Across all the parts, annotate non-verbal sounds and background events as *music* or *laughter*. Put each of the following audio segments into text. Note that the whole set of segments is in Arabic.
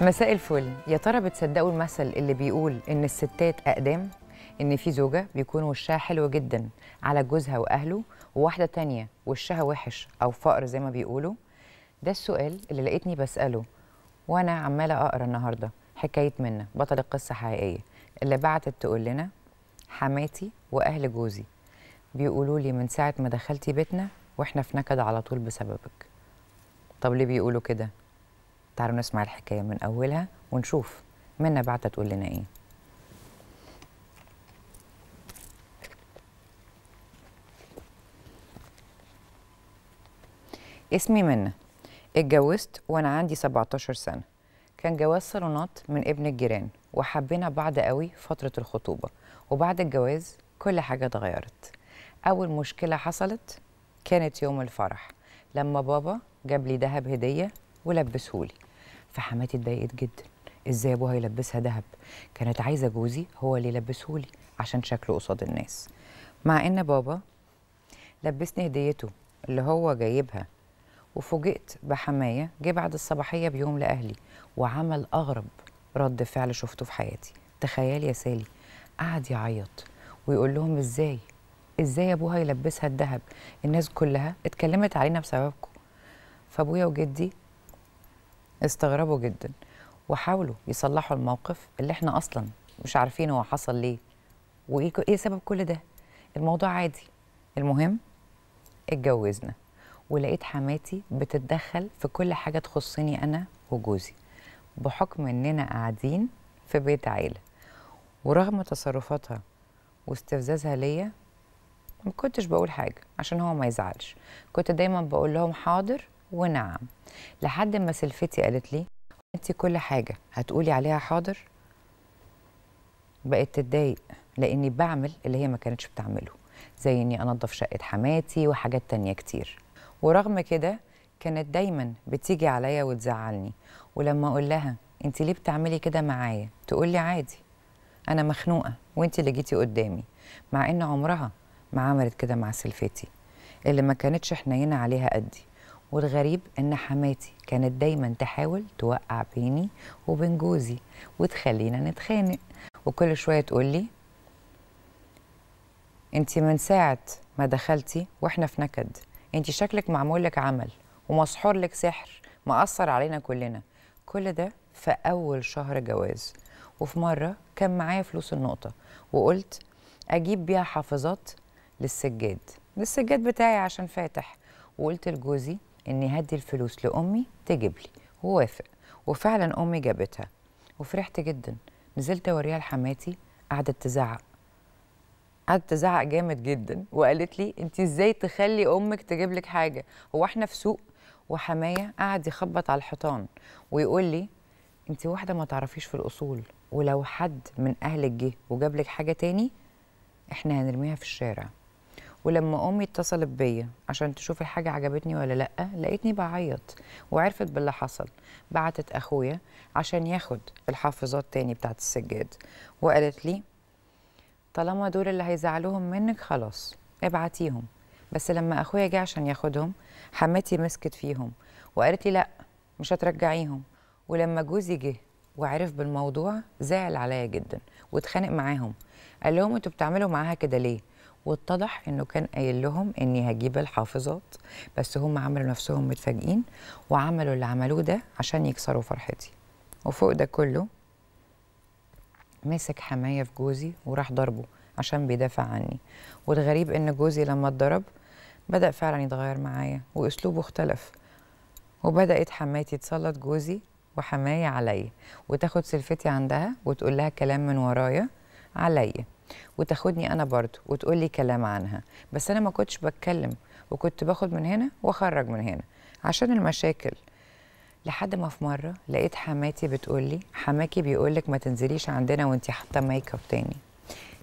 مساء الفل يا ترى بتصدقوا المثل اللي بيقول ان الستات اقدام ان في زوجه بيكون وشها حلو جدا على جوزها واهله وواحده تانية وشها وحش او فقر زي ما بيقولوا ده السؤال اللي لقيتني بساله وانا عماله اقرا النهارده حكايه منا بطل قصه حقيقيه اللي بعتت تقول لنا حماتي واهل جوزي بيقولوا لي من ساعه ما دخلتي بيتنا واحنا في نكد على طول بسببك طب ليه بيقولوا كده تعالوا نسمع الحكاية من أولها ونشوف منى بعتت تقول لنا إيه اسمي منى اتجوزت وأنا عندي 17 سنة كان جواز صالونات من ابن الجيران وحبينا بعض قوي فترة الخطوبة وبعد الجواز كل حاجة اتغيرت أول مشكلة حصلت كانت يوم الفرح لما بابا جاب لي دهب هدية ولبسهولي فحماتي اتضايقت جدا ازاي ابوها يلبسها ذهب كانت عايزه جوزي هو اللي يلبسه لي عشان شكله قصاد الناس مع ان بابا لبسني هديته اللي هو جايبها وفوجئت بحمايه جه بعد الصباحيه بيوم لاهلي وعمل اغرب رد فعل شفته في حياتي تخيل يا سالي قعد يعيط ويقول لهم ازاي ازاي ابوها يلبسها الذهب الناس كلها اتكلمت علينا بسببكم فابويا وجدي استغربوا جدا وحاولوا يصلحوا الموقف اللي احنا اصلا مش عارفين هو حصل ليه وايه إيه سبب كل ده الموضوع عادي المهم اتجوزنا ولقيت حماتي بتتدخل في كل حاجه تخصني انا وجوزي بحكم اننا قاعدين في بيت عيله ورغم تصرفاتها واستفزازها ليا ما كنتش بقول حاجه عشان هو ما يزعلش كنت دايما بقول لهم حاضر ونعم لحد ما سلفتي قالت لي انت كل حاجه هتقولي عليها حاضر بقت تتضايق لاني بعمل اللي هي ما كانتش بتعمله زي اني انظف شقه حماتي وحاجات تانية كتير ورغم كده كانت دايما بتيجي عليا وتزعلني ولما اقول لها انت ليه بتعملي كده معايا تقول لي عادي انا مخنوقه وانت اللي جيتي قدامي مع ان عمرها ما عملت كده مع سلفتي اللي ما كانتش حنينه عليها قدي والغريب ان حماتي كانت دايما تحاول توقع بيني وبين جوزي وتخلينا نتخانق وكل شويه تقول لي انت من ساعه ما دخلتي واحنا في نكد انت شكلك معمول لك عمل ومسحور لك سحر مأثر علينا كلنا كل ده في اول شهر جواز وفي مره كان معايا فلوس النقطه وقلت اجيب بيها حافظات للسجاد للسجاد بتاعي عشان فاتح وقلت لجوزي اني هدي الفلوس لامي تجيب لي ووافق وفعلا امي جابتها وفرحت جدا نزلت اوريها لحماتي قعدت تزعق قعدت تزعق جامد جدا وقالت لي انت ازاي تخلي امك تجيب لك حاجه هو احنا في سوق وحمايه قعد يخبط على الحيطان ويقول لي انت واحده ما تعرفيش في الاصول ولو حد من اهلك جه وجاب لك حاجه تاني احنا هنرميها في الشارع ولما امي اتصلت بيا عشان تشوف الحاجه عجبتني ولا لا لقيتني بعيط وعرفت باللي حصل بعتت اخويا عشان ياخد الحافظات تاني بتاعت السجاد وقالت لي طالما دول اللي هيزعلوهم منك خلاص ابعتيهم بس لما اخويا جه عشان ياخدهم حماتي مسكت فيهم وقالت لي لا مش هترجعيهم ولما جوزي جه وعرف بالموضوع زعل عليا جدا واتخانق معاهم قال لهم انتوا بتعملوا معاها كده ليه واتضح انه كان قايل لهم اني هجيب الحافظات بس هم عملوا نفسهم متفاجئين وعملوا اللي عملوه ده عشان يكسروا فرحتي وفوق ده كله مسك حمايه في جوزي وراح ضربه عشان بيدافع عني والغريب ان جوزي لما اتضرب بدا فعلا يتغير معايا واسلوبه اختلف وبدات حماتي تسلط جوزي وحماية عليا وتاخد سلفتي عندها وتقول لها كلام من ورايا عليا وتاخدني انا برضو وتقول لي كلام عنها بس انا ما كنتش بتكلم وكنت باخد من هنا واخرج من هنا عشان المشاكل لحد ما في مره لقيت حماتي بتقول لي حماكي بيقول لك ما تنزليش عندنا وانت حاطه ميك اب تاني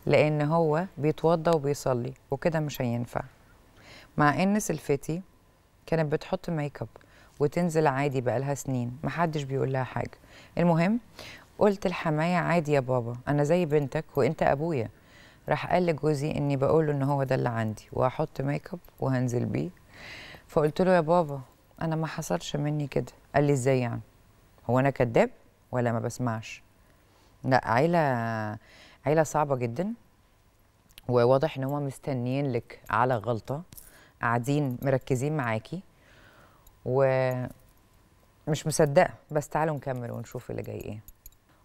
لان هو بيتوضى وبيصلي وكده مش هينفع مع ان سلفتي كانت بتحط ميك اب وتنزل عادي بقالها سنين محدش بيقول لها حاجه المهم قلت الحمايه عادي يا بابا انا زي بنتك وانت ابويا راح قال لجوزي اني بقول له ان هو ده اللي عندي وهحط ميك اب وهنزل بيه فقلت له يا بابا انا ما حصلش مني كده قال لي ازاي يعني هو انا كذاب ولا ما بسمعش لا عيله عيله صعبه جدا وواضح ان هم مستنيين لك على غلطه قاعدين مركزين معاكي ومش مصدقه بس تعالوا نكمل ونشوف اللي جاي ايه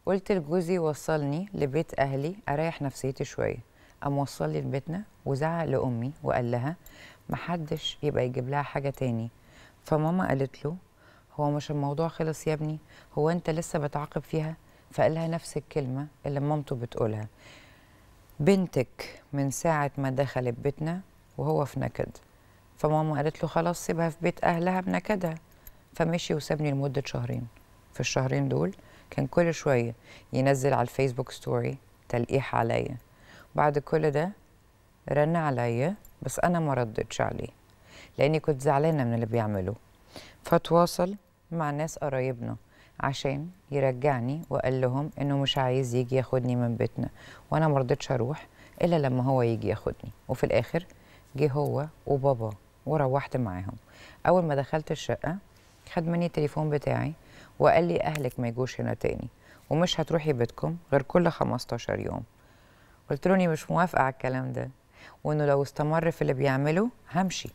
قلت لجوزي وصلني لبيت اهلي اريح نفسيتي شويه قام لي لبيتنا وزعق لامي وقال لها محدش يبقى يجيب لها حاجه تاني فماما قالت له هو مش الموضوع خلص يا ابني هو انت لسه بتعاقب فيها فقالها نفس الكلمه اللي مامته بتقولها بنتك من ساعه ما دخلت بيتنا وهو في نكد فماما قالت له خلاص سيبها في بيت اهلها بنكدها فمشي وسابني لمده شهرين في الشهرين دول كان كل شويه ينزل على الفيسبوك ستوري تلقيح عليا بعد كل ده رن عليا بس انا ما ردتش عليه لاني كنت زعلانه من اللي بيعمله فتواصل مع ناس قرايبنا عشان يرجعني وقال لهم انه مش عايز يجي ياخدني من بيتنا وانا مرضتش اروح الا لما هو يجي ياخدني وفي الاخر جه هو وبابا وروحت معاهم اول ما دخلت الشقه خد مني التليفون بتاعي وقال لي أهلك ما يجوش هنا تاني ومش هتروحي بيتكم غير كل 15 يوم قلت له اني مش موافقه على الكلام ده وانه لو استمر في اللي بيعمله همشي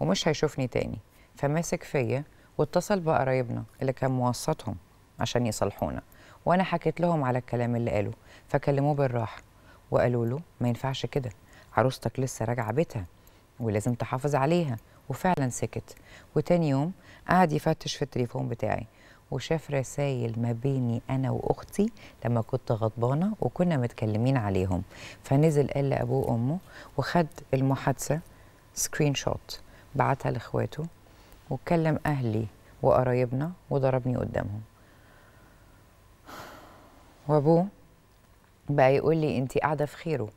ومش هيشوفني تاني فماسك فيا واتصل بقرايبنا اللي كان موسطهم عشان يصلحونا وانا حكيت لهم على الكلام اللي قاله فكلموه بالراحه وقالوا له ما ينفعش كده عروستك لسه راجعه بيتها ولازم تحافظ عليها وفعلا سكت وتاني يوم قعد يفتش في التليفون بتاعي وشاف رسائل ما بيني انا واختي لما كنت غضبانه وكنا متكلمين عليهم فنزل قال لابوه وامه وخد المحادثه سكرين شوت بعتها لاخواته واتكلم اهلي وقرايبنا وضربني قدامهم وابوه بقى يقول لي انت قاعده في خيره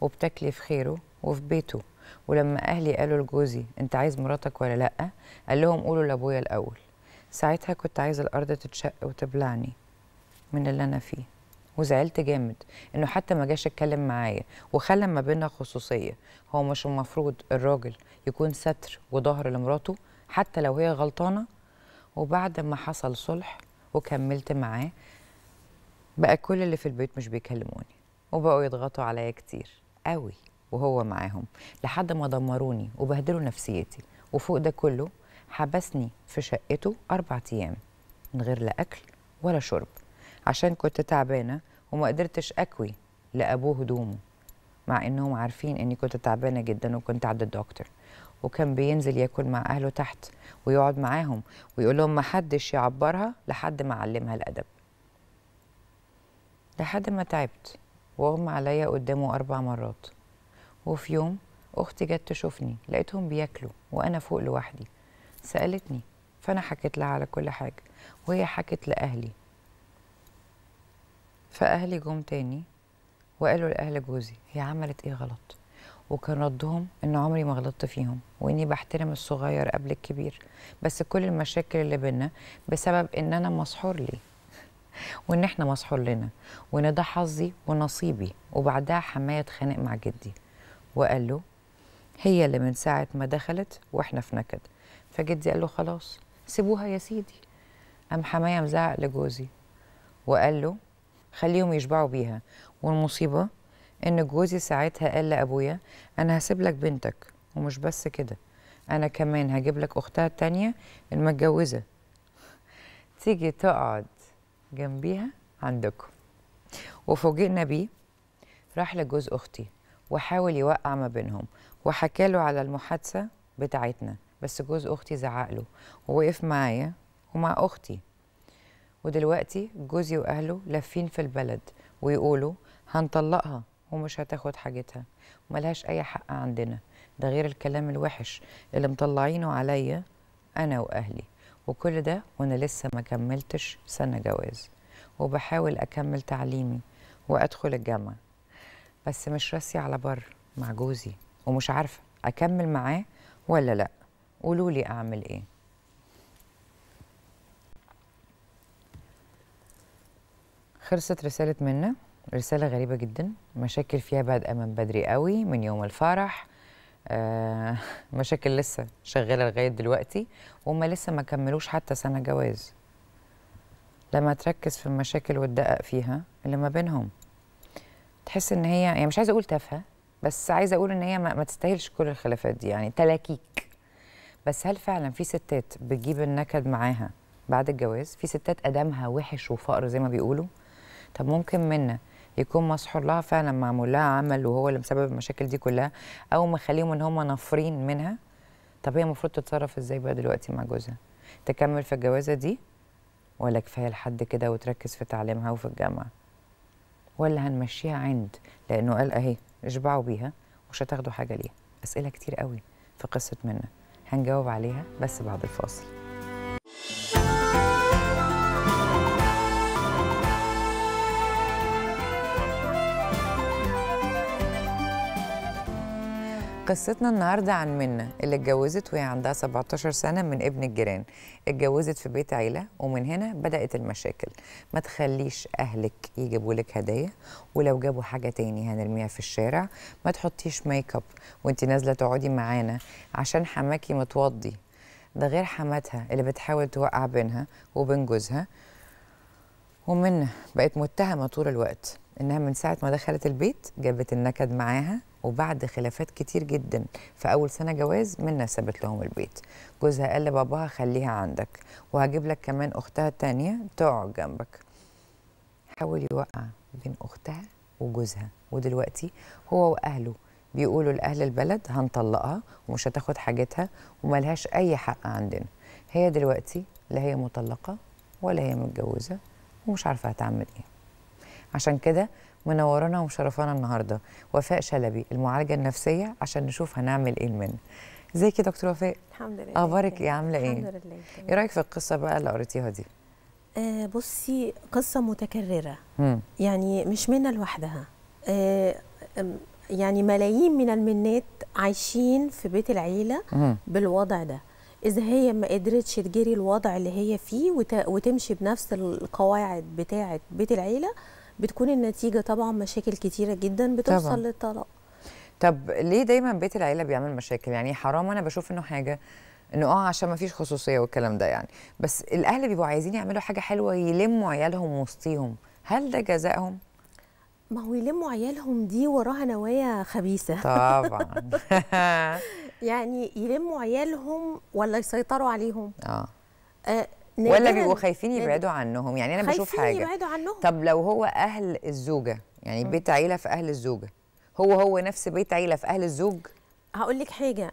وبتاكلي في خيره وفي بيته ولما اهلي قالوا لجوزي انت عايز مراتك ولا لا قال لهم قولوا لابويا الاول ساعتها كنت عايزه الارض تتشق وتبلعني من اللي انا فيه وزعلت جامد انه حتى ما جاش اتكلم معايا وخلى ما بينا خصوصيه هو مش المفروض الراجل يكون ستر وظهر لمراته حتى لو هي غلطانه وبعد ما حصل صلح وكملت معاه بقى كل اللي في البيت مش بيكلموني وبقوا يضغطوا عليا كتير قوي وهو معاهم لحد ما دمروني وبهدلوا نفسيتي وفوق ده كله حبسني في شقته أربع أيام من غير لا أكل ولا شرب عشان كنت تعبانة وما قدرتش أكوي لأبوه هدومه مع إنهم عارفين إني كنت تعبانة جدا وكنت عند الدكتور وكان بينزل ياكل مع أهله تحت ويقعد معاهم ويقول لهم محدش يعبرها لحد ما علمها الأدب لحد ما تعبت واغمى عليا قدامه أربع مرات وفي يوم أختي جت تشوفني لقيتهم بياكلوا وأنا فوق لوحدي سالتني فانا حكيت لها على كل حاجه وهي حكت لاهلي فاهلي جم تاني وقالوا لاهل جوزي هي عملت ايه غلط وكان ردهم ان عمري ما غلطت فيهم واني بحترم الصغير قبل الكبير بس كل المشاكل اللي بينا بسبب ان انا مسحور لي *laughs* وان احنا مسحور لنا وان ده حظي ونصيبي وبعدها حمايه اتخانق مع جدي وقال له هي اللي من ساعه ما دخلت واحنا في نكد فجدي قال له خلاص سيبوها يا سيدي قام حماية مزعق لجوزي وقال له خليهم يشبعوا بيها والمصيبة إن جوزي ساعتها قال لأبويا أنا هسيب لك بنتك ومش بس كده أنا كمان هجيب لك أختها التانية المتجوزة تيجي تقعد جنبيها عندكم وفوجئنا بيه راح لجوز أختي وحاول يوقع ما بينهم وحكاله على المحادثة بتاعتنا بس جوز اختي زعق له ووقف معايا ومع اختي ودلوقتي جوزي واهله لافين في البلد ويقولوا هنطلقها ومش هتاخد حاجتها وملهاش اي حق عندنا ده غير الكلام الوحش اللي مطلعينه عليا انا واهلي وكل ده وانا لسه ما كملتش سنه جواز وبحاول اكمل تعليمي وادخل الجامعه بس مش راسي على بر مع جوزي ومش عارفه اكمل معاه ولا لا قولوا لي اعمل ايه خلصت رسالة منا رسالة غريبة جدا مشاكل فيها بادئة من بدري قوي من يوم الفرح آه مشاكل لسه شغالة لغاية دلوقتي وما لسه ما كملوش حتى سنة جواز لما تركز في المشاكل وتدقق فيها اللي ما بينهم تحس ان هي يعني مش عايزه اقول تافهه بس عايزه اقول ان هي ما, ما تستاهلش كل الخلافات دي يعني تلاكيك بس هل فعلا في ستات بتجيب النكد معاها بعد الجواز في ستات ادمها وحش وفقر زي ما بيقولوا طب ممكن منا يكون مسحور لها فعلا معمول لها عمل وهو اللي مسبب المشاكل دي كلها او مخليهم ان هم نافرين منها طب هي المفروض تتصرف ازاي بقى دلوقتي مع جوزها تكمل في الجوازه دي ولا كفايه لحد كده وتركز في تعليمها وفي الجامعه ولا هنمشيها عند لانه قال اهي اشبعوا بيها ومش هتاخدوا حاجه ليها اسئله كتير قوي في قصه منه هنجاوب عليها بس بعد الفاصل قصتنا النهارده عن منى اللي اتجوزت وهي عندها 17 سنه من ابن الجيران اتجوزت في بيت عيله ومن هنا بدات المشاكل ما تخليش اهلك يجيبوا لك هدايا ولو جابوا حاجه تاني هنرميها في الشارع ما تحطيش ميك اب وانت نازله تقعدي معانا عشان حماكي متوضي ده غير حماتها اللي بتحاول توقع بينها وبين جوزها ومنى بقت متهمه طول الوقت انها من ساعه ما دخلت البيت جابت النكد معاها وبعد خلافات كتير جدا في أول سنة جواز منا سابت لهم البيت جوزها قال لباباها خليها عندك وهجيب لك كمان أختها تانية تقعد جنبك حاول يوقع بين أختها وجوزها ودلوقتي هو وأهله بيقولوا لأهل البلد هنطلقها ومش هتاخد حاجتها وملهاش أي حق عندنا هي دلوقتي لا هي مطلقة ولا هي متجوزة ومش عارفة هتعمل إيه عشان كده منورانا ومشرفانا النهارده وفاء شلبي المعالجه النفسيه عشان نشوف هنعمل ايه من ازيك يا دكتوره وفاء الحمد لله اخبارك ايه عامله ايه الحمد لله ايه رايك في القصه بقى اللي قريتيها دي آه بصي قصه متكرره مم. يعني مش منا لوحدها آه يعني ملايين من المنات عايشين في بيت العيله مم. بالوضع ده اذا هي ما قدرتش تجري الوضع اللي هي فيه وتمشي بنفس القواعد بتاعه بيت العيله بتكون النتيجه طبعا مشاكل كتيره جدا بتوصل طبعًا. للطلاق طب ليه دايما بيت العيله بيعمل مشاكل يعني حرام انا بشوف انه حاجه انه اه عشان ما فيش خصوصيه والكلام ده يعني بس الاهل بيبقوا عايزين يعملوا حاجه حلوه يلموا عيالهم وسطيهم هل ده جزائهم ما هو يلموا عيالهم دي وراها نوايا خبيثه طبعا *laughs* يعني يلموا عيالهم ولا يسيطروا عليهم اه, آه ولا بيبقوا خايفين يبعدوا عنهم يعني انا بشوف حاجه يبعدوا عنهم طب لو هو اهل الزوجه يعني بيت عيله في اهل الزوجه هو هو نفس بيت عيله في اهل الزوج هقول لك حاجه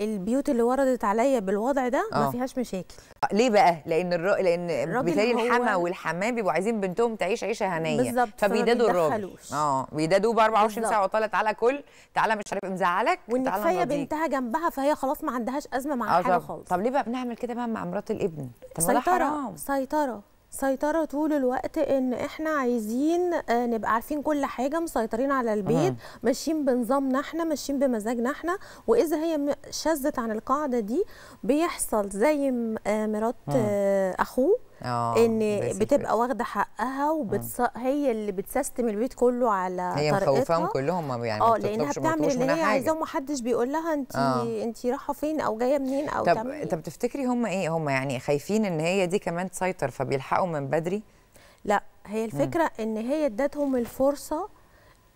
البيوت اللي وردت عليا بالوضع ده ما آه. فيهاش مشاكل آه، ليه بقى لان الر... لان بالتالي الحما والحمام بيبقوا عايزين بنتهم تعيش عيشه هنيه فبيدادوا الراجل اه بيدادوا ب 24 ساعه وطالع تعالى كل تعالى مش عارف إيه. مزعلك تعالى وان كفايه بنتها جنبها فهي خلاص ما عندهاش ازمه مع آه، حاجه خالص طب ليه بقى بنعمل كده بقى مع مرات الابن طب سيطره حرام. سيطره سيطرة طول الوقت ان احنا عايزين آه، نبقى عارفين كل حاجة مسيطرين على البيت آه. ماشيين بنظامنا احنا ماشيين بمزاجنا احنا واذا هي شذت عن القاعدة دي بيحصل زي آه، مرات آه. اخوه أوه. ان بتبقى واخده حقها وبتص... هي اللي بتسيستم البيت كله على هي مخوفاهم كلهم يعني اه لانها بتعمل اللي هي عايزاه ومحدش بيقول لها انت آه. انت رايحه فين او جايه منين او طب تعملي. إيه. طب تفتكري هم ايه هم يعني خايفين ان هي دي كمان تسيطر فبيلحقوا من بدري لا هي الفكره مم. ان هي ادتهم الفرصه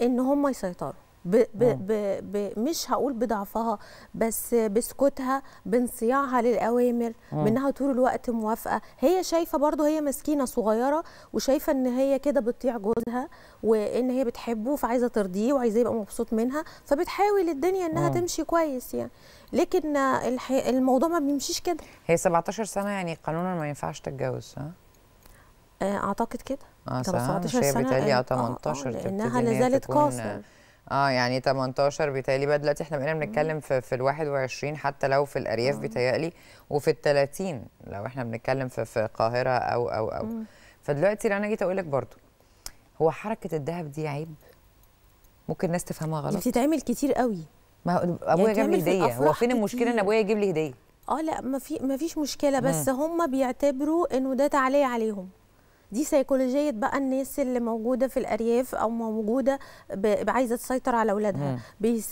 ان هم يسيطروا ب ب آه. ب ب مش هقول بضعفها بس بسكوتها بانصياعها للاوامر آه. منها طول الوقت موافقه هي شايفه برضو هي مسكينه صغيره وشايفه ان هي كده بتطيع جوزها وان هي بتحبه فعايزه ترضيه وعايزاه يبقى مبسوط منها فبتحاول الدنيا انها مم. آه. تمشي كويس يعني لكن الموضوع ما بيمشيش كده هي 17 سنه يعني قانونا ما ينفعش تتجوز ها اعتقد كده اه 17 سنه بتهيألي 18 آه آه لانها لازالت قاصر اه يعني 18 بيتهيألي بقى دلوقتي احنا بقينا بنتكلم في في ال 21 حتى لو في الارياف بيتهيألي وفي ال 30 لو احنا بنتكلم في في القاهره او او او مم. فدلوقتي انا جيت اقول لك برضو هو حركه الذهب دي عيب ممكن الناس تفهمها غلط بتتعمل كتير قوي ما هو ابويا يعني جاب لي هديه هو فين المشكله ان ابويا يجيب لي هديه اه لا ما في ما فيش مشكله بس هم بيعتبروا انه ده تعليه عليهم دي سيكولوجيه بقى الناس اللي موجوده في الارياف او موجوده عايزه تسيطر على اولادها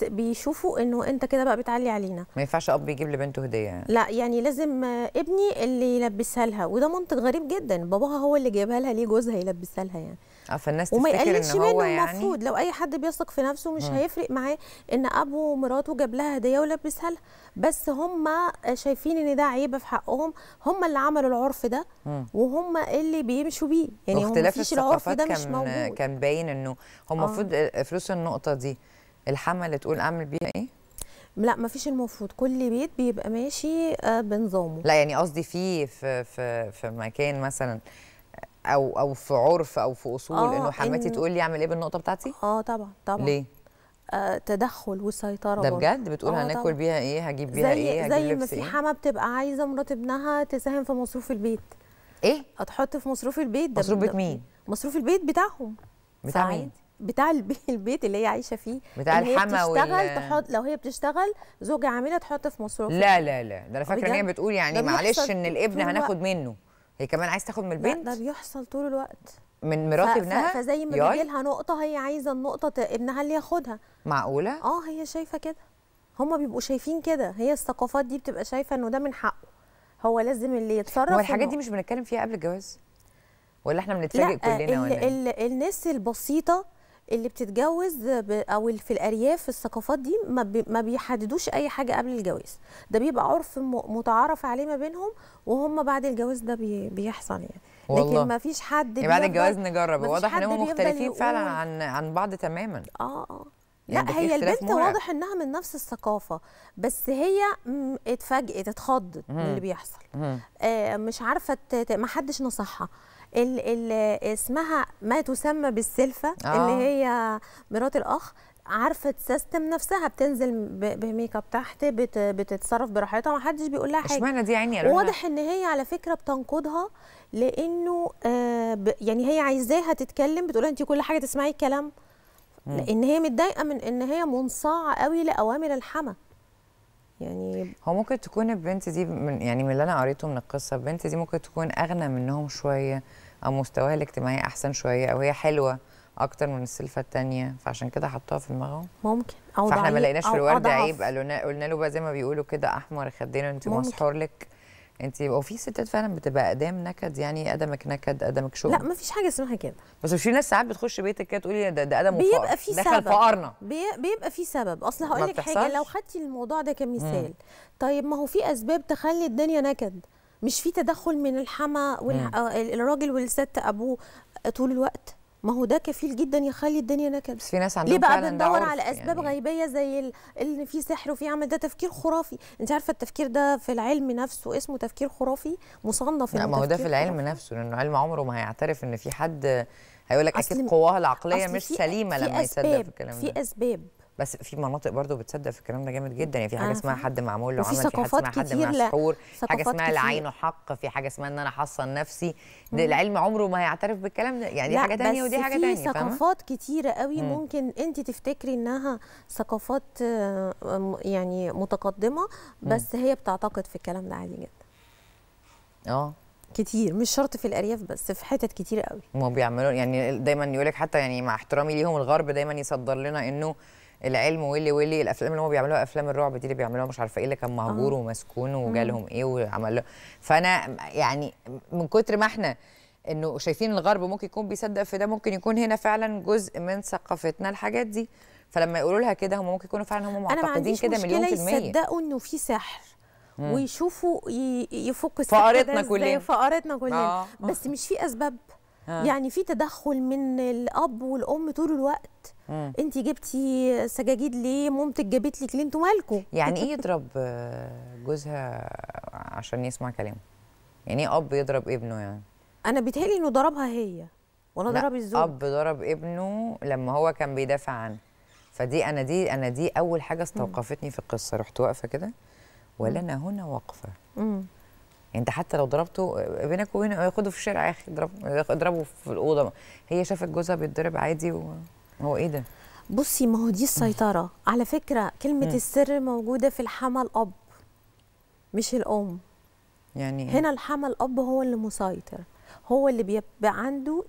بيشوفوا انه انت كده بقى بتعلي علينا ما ينفعش اب يجيب لبنته هديه يعني. لا يعني لازم ابني اللي يلبسها لها وده منطق غريب جدا باباها هو اللي جايبها لها ليه جوزها يلبسها لها يعني اه فالناس وما يقللش منه يعني... المفروض لو اي حد بيثق في نفسه مش م. هيفرق معاه ان ابوه ومراته جاب لها هديه ولبسها لها بس هم شايفين ان ده عيب في حقهم هم اللي عملوا العرف ده وهم اللي بيمشوا بيه يعني اختلاف العرف ده مش موجود كان باين انه هم المفروض آه. فلوس النقطه دي الحمله تقول اعمل بيها ايه لا ما فيش المفروض كل بيت بيبقى ماشي آه، بنظامه لا يعني قصدي في في, في مكان مثلا او او في عرف او في اصول آه انه حماتي إن... تقول لي اعمل ايه بالنقطه بتاعتي اه طبعا طبعا ليه آه، تدخل وسيطره ده بجد بتقول آه هناكل بيها ايه هجيب بيها زي ايه هجيب زي ما في إيه؟ حما بتبقى عايزه مرات ابنها تساهم في مصروف البيت ايه هتحط في مصروف البيت ده مصروف بيت مين مصروف البيت بتاعهم بتاع مين بتاع *laughs* البيت اللي هي عايشه فيه بتاع الحما بتشتغل وال... تحط لو هي بتشتغل زوجها عامله تحط في مصروف لا لا لا ده انا فاكره ان هي بتقول يعني معلش ان الابن هناخد منه هي إيه، كمان عايز تاخد من البنت ده بيحصل طول الوقت من مرات ابنها فزي ما بيجي لها نقطه هي عايزه النقطه ابنها اللي ياخدها معقوله اه هي شايفه كده هما بيبقوا شايفين كده هي الثقافات دي بتبقى شايفه انه ده من حقه هو لازم اللي يتصرف هو الحاجات دي مش بنتكلم فيها قبل الجواز ولا احنا بنتفاجئ كلنا ولا إيه؟ ال الناس البسيطه اللي بتتجوز او في الارياف الثقافات دي ما بيحددوش اي حاجه قبل الجواز ده بيبقى عرف متعارف عليه ما بينهم وهم بعد الجواز ده بيحصل يعني والله. لكن ما فيش حد يعني بعد الجواز نجرب واضح ان هم مختلفين فعلا عن عن بعض تماما اه اه يعني لا هي البنت مرعب. واضح انها من نفس الثقافه بس هي اتفاجئت اتخضت من اللي بيحصل آه مش عارفه ما حدش نصحها اللي اسمها ما تسمى بالسلفه آه. اللي هي مرات الاخ عارفه تسيستم نفسها بتنزل بميك اب تحت بتتصرف براحتها ما حدش بيقول لها حاجه اشمعنى دي عيني واضح ان هي على فكره بتنقضها لانه آه يعني هي عايزاها تتكلم بتقول انت كل حاجه تسمعي الكلام لان هي متضايقه من ان هي منصاعه قوي لاوامر الحما يعني هو ممكن تكون البنت دي من يعني من اللي انا قريته من القصه البنت دي ممكن تكون اغنى منهم شويه او مستواها الاجتماعي احسن شويه او هي حلوه اكتر من السلفه الثانيه فعشان كده حطوها في دماغهم ممكن او فاحنا ما لقيناش في الورد عيب قلنا له بقى زي ما بيقولوا كده احمر خدينا انت مسحور لك انت وفي ستات فعلا بتبقى قدام نكد يعني قدمك نكد قدمك شغل لا ما فيش حاجه اسمها كده بس في ناس ساعات بتخش بيتك كده تقولي ده ده قدم بيبقى في سبب دخل فقرنا بيبقى في سبب اصل هقول لك حاجه لو خدتي الموضوع ده كمثال مم. طيب ما هو في اسباب تخلي الدنيا نكد مش في تدخل من الحما والراجل آه، والست ابوه آه، طول الوقت ما هو ده كفيل جدا يخلي الدنيا نكد بس في ناس عندهم ليه بقى بندور على اسباب يعني... غيبيه زي ان في سحر وفي عمل ده تفكير خرافي انت عارفه التفكير ده في العلم نفسه اسمه تفكير خرافي مصنف لا ما هو ده في العلم خرافي. نفسه لانه علم عمره ما هيعترف ان في حد هيقول لك اكيد قواها العقليه مش سليمه لما يصدق في الكلام ده في اسباب بس في مناطق برضو بتصدق في الكلام ده جامد جدا يعني في حاجه آه، اسمها حد معمول له عمل في حاجه اسمها حد مسحور حاجه اسمها العين حق في حاجه اسمها ان انا احصن نفسي ده العلم عمره ما هيعترف بالكلام ده يعني دي حاجه ثانيه ودي حاجه ثانيه في ثقافات كتيره قوي ممكن انت تفتكري انها ثقافات آه، يعني متقدمه بس هي بتعتقد في الكلام ده عادي جدا اه كتير مش شرط في الارياف بس في حتت كتير قوي ما بيعملوا يعني دايما يقولك حتى يعني مع احترامي ليهم الغرب دايما يصدر لنا انه العلم واللي واللي الافلام اللي هم بيعملوها افلام الرعب دي اللي بيعملوها مش عارفه ايه اللي كان مهجور آه. ومسكون آه. وجالهم ايه وعمل فانا يعني من كتر ما احنا انه شايفين الغرب ممكن يكون بيصدق في ده ممكن يكون هنا فعلا جزء من ثقافتنا الحاجات دي فلما يقولوا لها كده هم ممكن يكونوا فعلا هم معتقدين كده مليون في المية يصدقوا انه في سحر مم. ويشوفوا يفك السحر فقرتنا كلنا فقرتنا كلنا آه. بس مش في اسباب آه. يعني في تدخل من الاب والام طول الوقت انت جبتي سجاجيد ليه مامتك جابت لك ليه انتوا مالكم يعني ايه يضرب آه، جوزها عشان يسمع كلامه يعني ايه اب يضرب ابنه يعني انا بيتهيألي انه ضربها هي ولا ضرب الزوج اب ضرب ابنه لما هو كان بيدافع عنه فدي انا دي انا دي اول حاجه استوقفتني في القصه رحت واقفه كده ولنا هنا واقفه يعني انت حتى لو ضربته بينك وبينه ياخده في الشارع يا اخي اضربه في الاوضه هي شافت جوزها بيتضرب عادي و... هو ايه ده بصي ما هو دي السيطره على فكره كلمه م. السر موجوده في الحمى الاب مش الام يعني إيه؟ هنا الحمى الاب هو اللي مسيطر هو اللي بيبقى عنده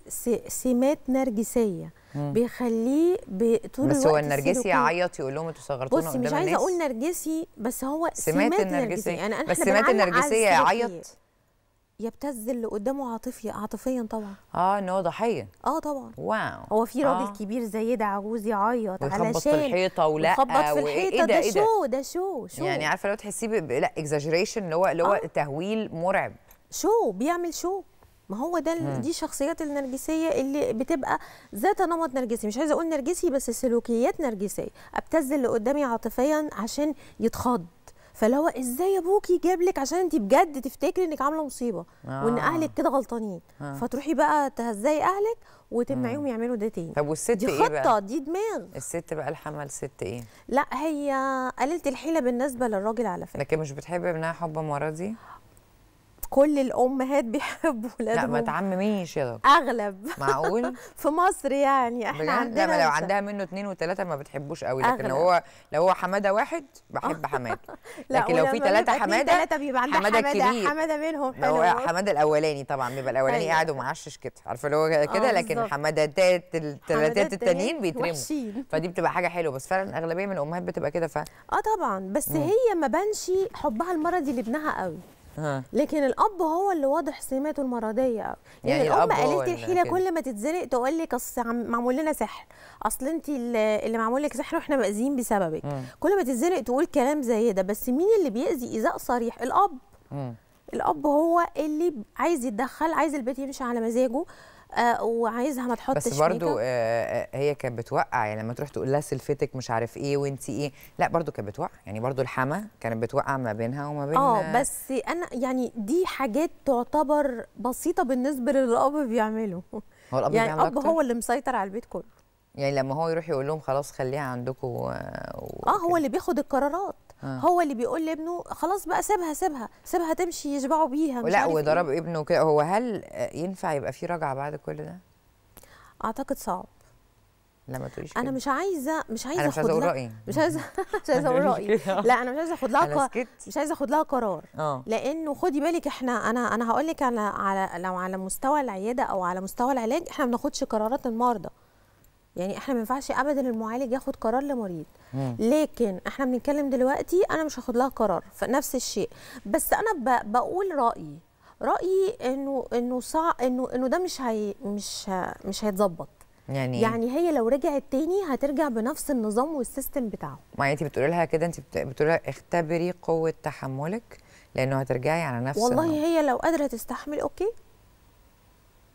سمات نرجسيه مم. بيخليه بطول بس هو النرجسي يعيط يقول لهم انتوا صغرتونا قدام الناس بصي مش عايزه اقول نرجسي بس هو سمات, سمات النرجسيه يعني انا بس سمات النرجسيه يعيط يبتز اللي قدامه عاطفيا عاطفيا طبعا اه ان هو ضحيه اه طبعا واو هو في راجل آه. كبير زي ده عجوز يعيط علشان يخبط في الحيطه ولا يخبط في آه، الحيطه ده, إيه ده, شو ده شو شو يعني عارفه لو تحسيه لا اكزاجريشن اللي هو اللي هو آه. تهويل مرعب شو بيعمل شو ما هو ده مم. دي شخصيات النرجسيه اللي بتبقى ذات نمط نرجسي مش عايزه اقول نرجسي بس سلوكيات نرجسيه ابتز اللي قدامي عاطفيا عشان يتخض فلو ازاي ابوكي جاب لك عشان انت بجد تفتكري انك عامله مصيبه آه. وان اهلك كده غلطانين آه. فتروحي بقى تهزقي اهلك وتمنعيهم يعملوا ده تاني طب والست دي إيه خطه إيه بقى؟ دي دماغ الست بقى الحمل ست ايه لا هي قللت الحيله بالنسبه للراجل على فكره لكن مش بتحب ابنها حب مرضي كل الامهات *laughs* بيحبوا ولادهم لا ما تعمميش يا دكتور اغلب معقول *laughs* في مصر يعني احنا عندنا لما لو عندها منه اثنين وثلاثه ما بتحبوش قوي لكن لو هو لو هو حماده واحد بحب *laughs* حماده لكن لو في ثلاثه حماده ثلاثه بيبقى عندها حماده كبير حماده منهم حلو هو حماده الاولاني طبعا بيبقى الاولاني أيوة. قاعد ومعشش كده عارفه اللي هو كده آه، لكن حماده الثلاثات التانيين بيترموا فدي بتبقى حاجه حلوه بس فعلا اغلبيه من الامهات بتبقى كده ف اه طبعا بس هي ما بانش حبها المرضي لابنها قوي لكن الاب هو اللي واضح سماته المرضيه يعني, يعني الام قالت الحيله كل ما تتزنق تقول لك اصل معمول لنا سحر اصل انت اللي معمول لك سحر واحنا مأذيين بسببك كل ما تتزنق تقول كلام زي ده بس مين اللي بيأذي ايذاء صريح الاب الاب هو اللي عايز يتدخل عايز البيت يمشي على مزاجه آه، وعايزها ما تحطش بس برضو آه،, آه هي كانت بتوقع يعني لما تروح تقول لها سلفتك مش عارف ايه وانت ايه لا برضو كانت بتوقع يعني برضو الحما كانت بتوقع ما بينها وما بين اه بس انا يعني دي حاجات تعتبر بسيطه بالنسبه للاب بيعمله هو الاب يعني الاب هو اللي مسيطر على البيت كله يعني لما هو يروح يقول لهم خلاص خليها عندكم و... اه هو اللي بياخد القرارات آه. هو اللي بيقول لابنه خلاص بقى سيبها سيبها سيبها تمشي يشبعوا بيها مش لا وضرب إيه؟ ابنه كده هو هل ينفع يبقى في رجعه بعد كل ده اعتقد صعب لا ما تقوليش انا مش عايزه مش عايزه اخد لها مش عايزه *laughs* *laughs* مش عايزه اقول رايي لا انا مش عايزه اخد لها قرار مش عايزه اخد لها قرار آه. لانه خدي بالك احنا انا انا هقول لك على على لو على مستوى العياده او على مستوى العلاج احنا ما بناخدش قرارات المرضى يعني احنا ما ينفعش ابدا المعالج ياخد قرار لمريض مم. لكن احنا بنتكلم دلوقتي انا مش هاخد لها قرار فنفس الشيء بس انا بقول رايي رايي انه انه صع انه انه ده مش هي مش مش هيتظبط يعني إيه؟ يعني هي لو رجعت تاني هترجع بنفس النظام والسيستم بتاعه ما انت بتقولي لها كده انت بتقولي لها اختبري قوه تحملك لانه هترجعي على نفس والله النظام. هي لو قادره تستحمل اوكي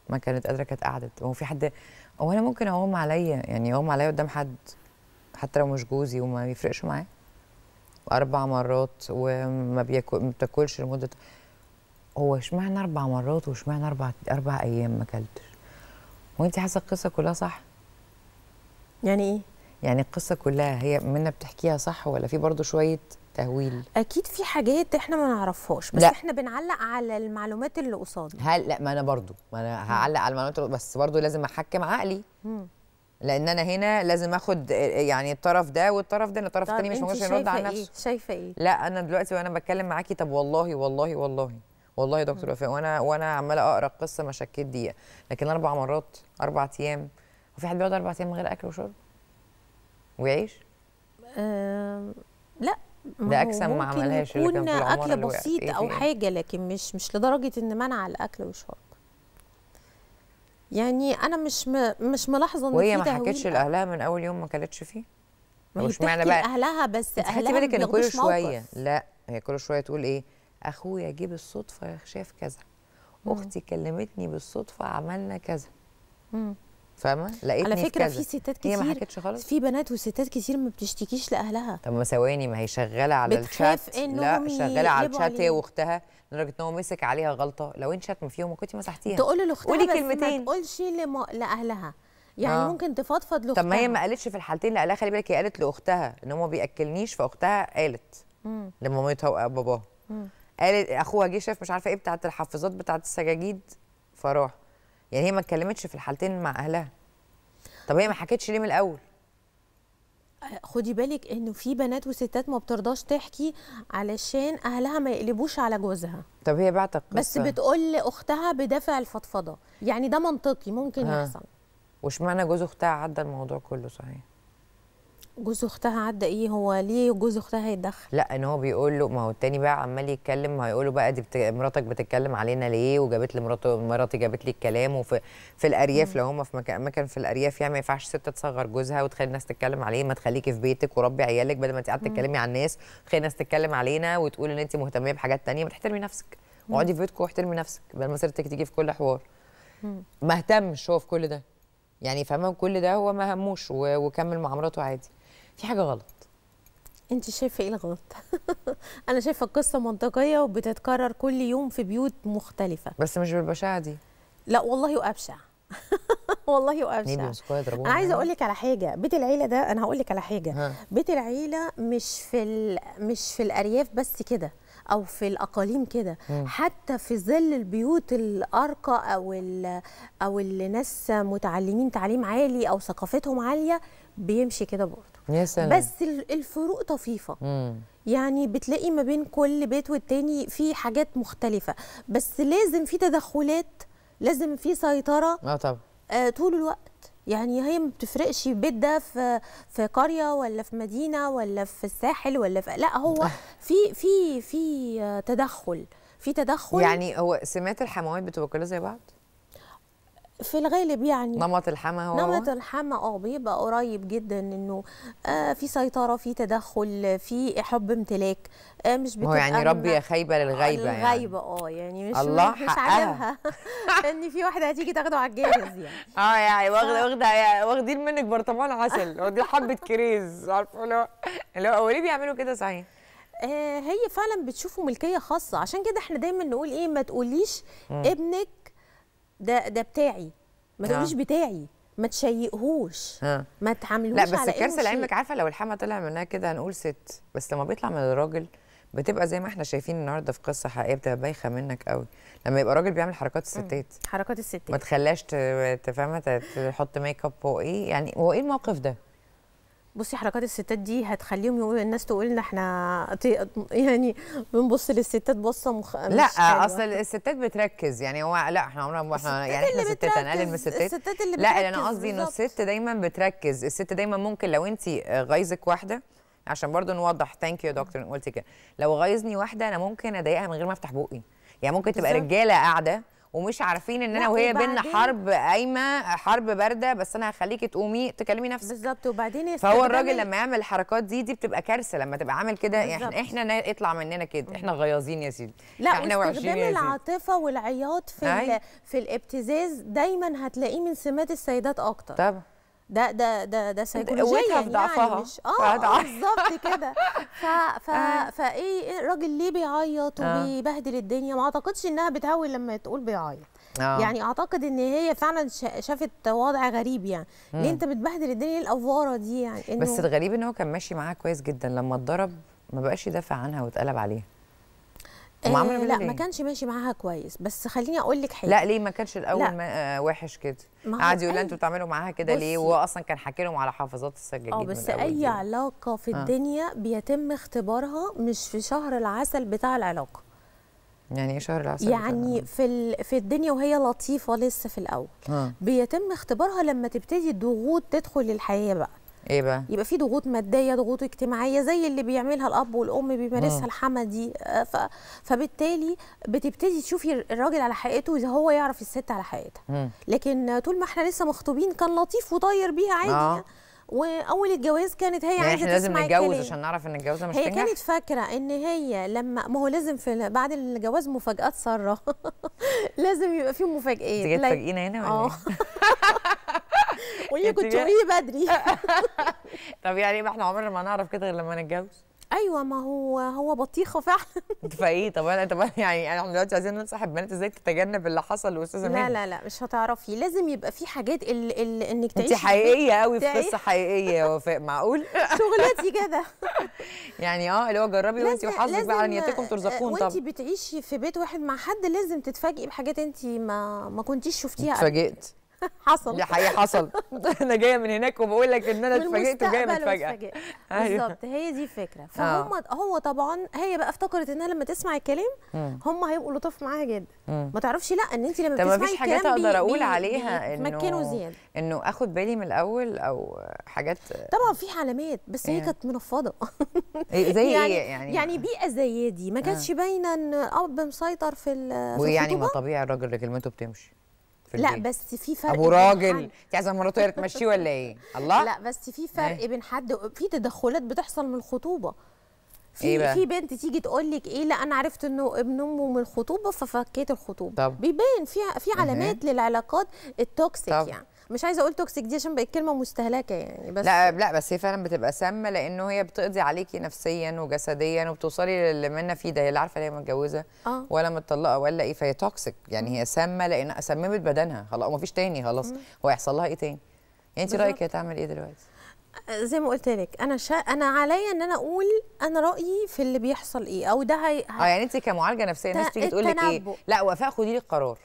ما كانت قادره كانت قعدت هو في حد هو انا ممكن اقوم عليا يعني اقوم عليا قدام حد حتى لو مش جوزي وما بيفرقش معاه اربع مرات وما بياكل ما بتاكلش لمده هو اشمعنى اربع مرات واشمعنى اربع اربع ايام ما اكلتش وانت حاسه القصه كلها صح يعني ايه يعني القصه كلها هي منا بتحكيها صح ولا في برضه شويه التهويل اكيد في حاجات احنا ما نعرفهاش بس لا. احنا بنعلق على المعلومات اللي قصادنا هل لا ما انا برضو ما انا هعلق على المعلومات بس برضو لازم احكم عقلي مم. لان انا هنا لازم اخد آه، آه، يعني الطرف ده والطرف ده الطرف الثاني مش ممكن يرد على إيه؟ نفسه إيه؟ شايفه ايه لا انا دلوقتي وانا بتكلم معاكي طب والله والله والله والله يا دكتور وفاء وانا وانا عماله اقرا القصه ما شكيت دقيقه لكن اربع مرات اربع ايام وفي حد بيقعد اربع ايام من غير اكل وشرب ويعيش؟ أم... لا ده اجسام ما عملهاش اللي كان في اكل بسيط إيه او إيه؟ حاجه لكن مش مش لدرجه ان منع الاكل والشرب يعني انا مش م... مش ملاحظه ان وهي ما حكتش لاهلها من اول يوم ما كلتش فيه مش معنى بقى اهلها بس اهلها خدي بالك ان كل شويه لا هي كل شويه تقول ايه اخويا جه بالصدفه شاف كذا اختي كلمتني بالصدفه عملنا كذا مم. فاهمه لقيتني على فكره في, في ستات كتير هي ما حكتش خالص في بنات وستات كتير ما بتشتكيش لاهلها طب ما ثواني ما هي شغاله على الشات لا شغاله على الشات هي واختها لدرجه ان هو مسك عليها غلطه لو انت ما فيهم وكنتي مسحتيها تقول لاختها قولي كلمتين ما تقولش لم... لاهلها يعني آه. ممكن تفضفض لاختها طب ما هي ما قالتش في الحالتين لا خلي بالك هي قالت لاختها ان هو ما بياكلنيش فاختها قالت لمامتها وباباها قالت اخوها جه شاف مش عارفه ايه بتاعت الحفاظات بتاعت السجاجيد فراح يعني هي ما اتكلمتش في الحالتين مع اهلها طب هي ما حكتش ليه من الاول خدي بالك انه في بنات وستات ما بترضاش تحكي علشان اهلها ما يقلبوش على جوزها طب هي بعتت بس بتقول لاختها بدافع الفضفضه يعني ده منطقي ممكن يحصل وش معنى جوز اختها عدى الموضوع كله صحيح جوز اختها عدى ايه هو ليه جوز اختها يتدخل لا ان هو بيقول له ما هو التاني بقى عمال يتكلم هيقول له بقى دي بت... مراتك بتتكلم علينا ليه وجابت لي مراته مراتي جابت لي الكلام وفي في الارياف لو هم في مكان في الارياف يعني ما ينفعش ست تصغر جوزها وتخلي الناس تتكلم عليه ما تخليكي في بيتك وربي عيالك بدل ما انت قاعده تتكلمي على الناس تخلي الناس تتكلم علينا وتقول ان انت مهتميه بحاجات ثانيه ما تحترمي نفسك اقعدي في بيتك واحترمي نفسك بدل ما سيرتك تيجي في كل حوار ما اهتمش هو في كل ده يعني فاهمه كل ده هو ما هموش وكمل مع مراته عادي في حاجه غلط انت شايفه ايه الغلط *laughs* انا شايفه القصه منطقيه وبتتكرر كل يوم في بيوت مختلفه بس مش بالبشاعه دي لا والله وابشع *laughs* والله وابشع انا عايزه اقول لك على حاجه بيت العيله ده انا هقول لك على حاجه بيت العيله مش في ال... مش في الارياف بس كده او في الاقاليم كده حتى في ظل البيوت الارقى او ال... او اللي ناس متعلمين تعليم عالي او ثقافتهم عاليه بيمشي كده برضه يا سلام بس الفروق طفيفه مم. يعني بتلاقي ما بين كل بيت والتاني في حاجات مختلفه بس لازم في تدخلات لازم في سيطره اه طبعا آه طول الوقت يعني هي ما بتفرقش البيت ده في في قريه ولا في مدينه ولا في الساحل ولا في لا هو آه. في في في تدخل في تدخل يعني هو سمات الحموات بتبقى كلها زي بعض في الغالب يعني نمط الحمى هو نمط الحمى اه بيبقى قريب جدا انه آه في سيطره في تدخل في حب امتلاك آه مش بتبقى هو يعني ربي يا خايبه للغايبه يعني الغايبه اه يعني مش الله مش عاجبها *laughs* ان في واحده هتيجي تاخده على الجاهز يعني *laughs* اه يعني واخده واخده يعني واخدين منك برطمان عسل واخدين حبه كريز عارفه اللي هو هو ليه بيعملوا كده صحيح آه، هي فعلا بتشوفه ملكيه خاصه عشان كده احنا دايما نقول ايه ما تقوليش م. ابنك ده ده بتاعي ما آه. تقوليش بتاعي ما تشيقهوش ها. آه. ما تعاملهوش لا بس الكارثه لعلمك عارفه لو الحما طلع منها كده هنقول ست بس لما بيطلع من الراجل بتبقى زي ما احنا شايفين النهارده في قصه حقيقيه بتبقى بايخه منك قوي لما يبقى راجل بيعمل حركات الستات حركات الستات ما تخليهاش تفهمها تحط ميك اب وايه يعني هو ايه الموقف ده بصي حركات الستات دي هتخليهم يقولوا الناس تقول لنا احنا يعني بنبص للستات بصه مخ... لا اصل الستات بتركز يعني هو لا احنا عمرنا ما احنا يعني احنا ستات هنقلل من الستات الستات اللي لا انا قصدي انه الست دايما بتركز الست دايما ممكن لو انت آه، غايزك واحده عشان برضو نوضح ثانك يو يا دكتور قلتي كده لو غايزني واحده انا ممكن اضايقها من غير ما افتح بقي يعني ممكن تبقى رجاله قاعده ومش عارفين ان انا وهي بينا حرب قايمه حرب بارده بس انا هخليكي تقومي تكلمي نفسك بالظبط وبعدين فهو الراجل لما يعمل الحركات دي دي بتبقى كارثه لما تبقى عامل كده احنا احنا يطلع مننا كده احنا غيظين يا سيدي لا احنا وحشين يا العاطفه والعياط في في الابتزاز دايما هتلاقيه من سمات السيدات اكتر طبعا ده ده ده ده سيكولوجيا يعني, ضعفها مش آه،, اه بالظبط كده ف ف *laughs* آه. فايه إيه الراجل ليه بيعيط آه. وبيبهدل الدنيا ما اعتقدش انها بتهون لما تقول بيعيط يعني اعتقد ان هي فعلا شافت وضع غريب يعني ليه انت بتبهدل الدنيا ايه الافواره دي يعني بس الغريب ان هو كان ماشي معاها كويس جدا لما اتضرب ما بقاش يدافع عنها واتقلب عليها ومعامله آه، لا ما كانش ماشي معاها كويس بس خليني اقول لك حاجه لا ليه ما كانش الاول ما آه، وحش كده قعد يقول لها انتوا بتعملوا معاها كده ليه وهو اصلا كان حاكي لهم على حافظات السجاجيد اه بس اي دي. علاقه في آه. الدنيا بيتم اختبارها مش في شهر العسل بتاع العلاقه يعني ايه شهر العسل يعني في في الدنيا وهي لطيفه لسه في الاول آه. بيتم اختبارها لما تبتدي الضغوط تدخل الحياه بقى ايه بقى يبقى في ضغوط ماديه ضغوط اجتماعيه زي اللي بيعملها الاب والام بيمارسها آه. الحما دي آه، ف... فبالتالي بتبتدي تشوفي الراجل على حقيقته اذا هو يعرف الست على حقيقتها لكن طول ما احنا لسه مخطوبين كان لطيف وطاير بيها عادي آه. يعني. واول الجواز كانت هي يعني عايزه احنا لازم نتجوز عشان نعرف ان الجوازه مش هي تنجح. كانت فاكره ان هي لما ما هو لازم في بعد الجواز مفاجات ساره *laughs* لازم يبقى في مفاجات انت تفاجئينا هنا ولا آه. إيه؟ *laughs* *laughs* وهي كنت تقولي بدري *laughs* طب يعني ما احنا عمرنا ما نعرف كده غير لما نتجوز ايوه ما هو هو بطيخه فعلا *laughs* فايه طب انا طب يعني،, يعني احنا دلوقتي عايزين ننصح البنات ازاي تتجنب اللي حصل لاستاذه لا لا لا مش هتعرفي لازم يبقى في حاجات ال ال انك تعيشي انت حقيقيه قوي في قصه حقيقيه يا وفاء معقول شغلتي كده يعني اه اللي هو جربي وانت وحظك بقى ان نيتكم آه، ترزقون طب وانت بتعيشي في بيت واحد مع حد لازم تتفاجئي بحاجات انت ما ما كنتيش شفتيها اتفاجئت *laughs* حصل دي حقيقه حصل *laughs* انا جايه من هناك وبقول لك ان انا اتفاجئت وجايه متفاجئه *laughs* أيوه. بالظبط هي دي الفكره فهم آه. هو طبعا هي بقى افتكرت انها لما تسمع الكلام هم هيبقوا لطاف معاها جدا ما تعرفش لا ان انت لما بتسمعي الكلام فيش حاجات اقدر اقول عليها انه انه اخد بالي من الاول او حاجات طبعا في علامات بس هي إيه. كانت منفضه إيه، زي يعني ايه يعني يعني بيئه زي دي ما كانتش آه. باينه ان اب مسيطر في ويعني ما طبيعي الراجل كلمته بتمشي في لا البيت. بس في فرق ابو راجل انت عايزه مراته تمشيه ولا ايه الله لا بس في فرق إيه؟ بين حد في تدخلات بتحصل من الخطوبه في إيه في بنت تيجي تقول لك ايه لا انا عرفت انه ابن امه من الخطوبه ففكيت الخطوبه طب. بيبان في في علامات للعلاقات التوكسيك يعني مش عايزه اقول توكسيك دي عشان بقت كلمه مستهلكه يعني بس لا لا بس هي فعلا بتبقى سامه لانه هي بتقضي عليكي نفسيا وجسديا وبتوصلي للي منا فيه ده هي اللي عارفه هي متجوزه آه. ولا متطلقه ولا ايه فهي توكسيك يعني هي سامه لان سممت بدنها خلاص ومفيش تاني خلاص هو هيحصل لها ايه تاني؟ يعني انت رايك هتعمل ايه دلوقتي؟ زي ما قلت لك انا شا... انا عليا ان انا اقول انا رايي في اللي بيحصل ايه او ده هي... اه يعني انت كمعالجه نفسيه الناس تيجي تقول لك ايه لا وفاء خدي لي القرار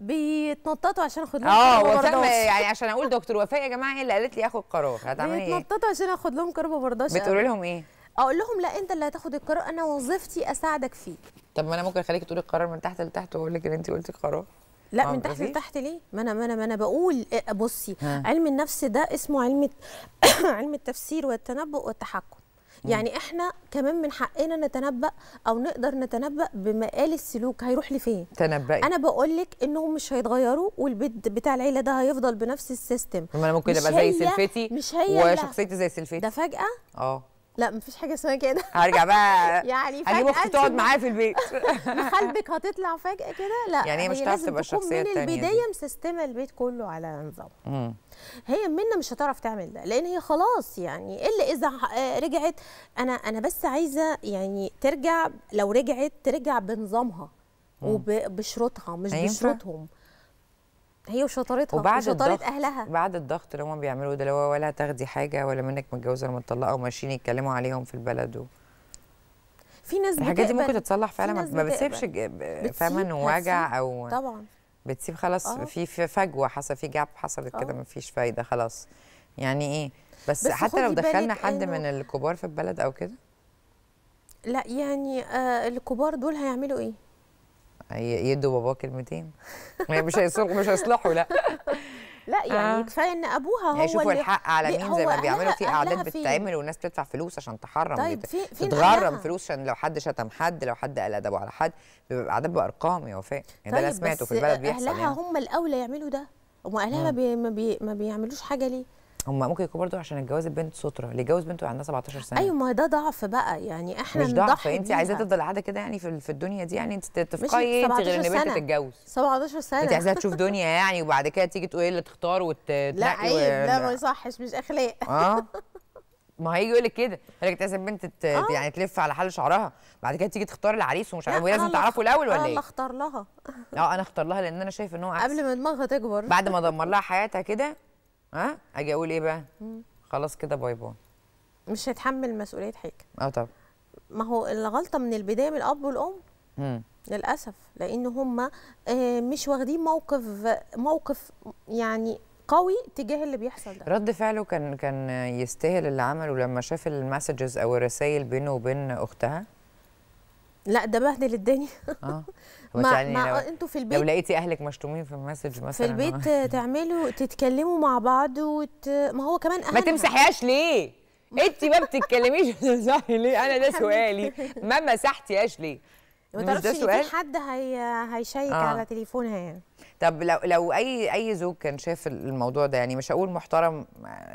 بيتنططوا عشان اخد لهم اه وسام يعني عشان اقول دكتور وفاء يا جماعه هي اللي قالت لي اخد قرار هتعمل ايه؟ بيتنططوا عشان اخد لهم قرار ما برضاش بتقولي لهم ايه؟ اقول لهم لا انت اللي هتاخد القرار انا وظيفتي اساعدك فيه طب ما انا ممكن اخليك تقولي القرار من تحت لتحت واقول لك ان انت قلتي القرار لا آه، من تحت لتحت ليه؟ ما انا ما انا ما انا بقول آه، بصي ها. علم النفس ده اسمه علم *coughs* علم التفسير والتنبؤ والتحكم يعني احنا كمان من حقنا نتنبأ او نقدر نتنبأ بمقال السلوك هيروح لفين تنبأي انا بقول لك انهم مش هيتغيروا والبيت بتاع العيله ده هيفضل بنفس السيستم ما انا ممكن ابقى زي سلفتي مش هي وشخصيتي زي سلفتي ده فجأة اه لا مفيش حاجه اسمها كده هرجع بقى *laughs* يعني فجاه هجيب اختي تقعد معايا في البيت مخالبك *laughs* هتطلع فجاه كده لا يعني هي مش هتعرف تبقى الشخصيه الثانيه من البدايه مسيستمه البيت كله على نظام هي منا مش هتعرف تعمل ده لان هي خلاص يعني الا اذا آه، رجعت انا انا بس عايزه يعني ترجع لو رجعت ترجع بنظامها وبشروطها مش أيوة. بشروطهم هي وشطارتها وبعد وشطاره الضغط اهلها بعد الضغط اللي هم بيعملوه ده اللي هو ولا تاخدي حاجه ولا منك متجوزه ولا متطلقه وماشيين يتكلموا عليهم في البلد و... في ناس الحاجات دي ممكن تتصلح فعلا ما بتسيبش فاهمه وجع او طبعا بتسيب خلاص آه. في في فجوه حصل في جاب حصلت كده آه. ما فيش فايده خلاص يعني ايه بس, بس حتى لو دخلنا حد من الكبار في البلد او كده لا يعني آه الكبار دول هيعملوا ايه يدوا باباه كلمتين يعني مش هيصلحوا مش هيصلحوا لا *laughs* لا يعني آه. كفايه ان ابوها هو يشوفوا يعني اللي الحق على مين زي ما بيعملوا في اعداد بتتعمل والناس بتدفع فلوس عشان تحرم طيب في في تتغرم فلوس عشان لو حد شتم حد لو حد قال ادبه على حد بيبقى اعداد بارقام يا وفاء يعني طيب ده انا طيب، سمعته في البلد بيحصل اهلها يعني. هم الاولى يعملوا ده هم اهلها ما, بي ما, بي ما بيعملوش حاجه ليه هم ممكن يكون برضه عشان اتجوز البنت ستره اللي يتجوز بنته عندها 17 سنه ايوه ما هو ده ضعف بقى يعني احنا مش ضعف انت عايزه تفضل قاعده كده يعني في الدنيا دي يعني انت تفقهي انت غير ان بنتك تتجوز 17 سنه انت عايزه تشوف *laughs* دنيا يعني وبعد كده تيجي تقول اللي تختار وتلاقي لا عيب و... لا ما يصحش مش اخلاق اه *laughs* ما هيجي يقول لك كده يقول لك لازم بنت ت... آه. يعني تلف على حل شعرها بعد كده تيجي تختار العريس ومش عارف لازم تعرفه الاول ولا ايه؟ انا اختار لها اه انا اختار لها لان انا شايف ان هو قبل ما دماغها تكبر بعد ما دمر لها حياتها كده ها اجي اقول ايه بقى خلاص كده باي باي مش هتحمل مسؤوليه حاجه اه طبعا ما هو الغلطه من البدايه من الاب والام مم. للاسف لان هم آه، مش واخدين موقف موقف يعني قوي تجاه اللي بيحصل ده رد فعله كان كان يستاهل اللي عمله لما شاف المسجز او الرسائل بينه وبين اختها لا ده بهدل الدنيا اه *laughs* ما يعني انتوا في البيت لو لقيتي اهلك مشتومين في المسج مثلا في البيت آه. تعملوا تتكلموا مع بعض وت... ما هو كمان ما تمسحيهاش ليه؟ انت ما بتتكلميش بتمسحي *laughs* ليه؟ انا ده سؤالي ما مسحتيهاش ليه؟ ما تعرفش ان في حد هي... هيشيك آه. على تليفونها يعني طب لو لو اي اي زوج كان شاف الموضوع ده يعني مش هقول محترم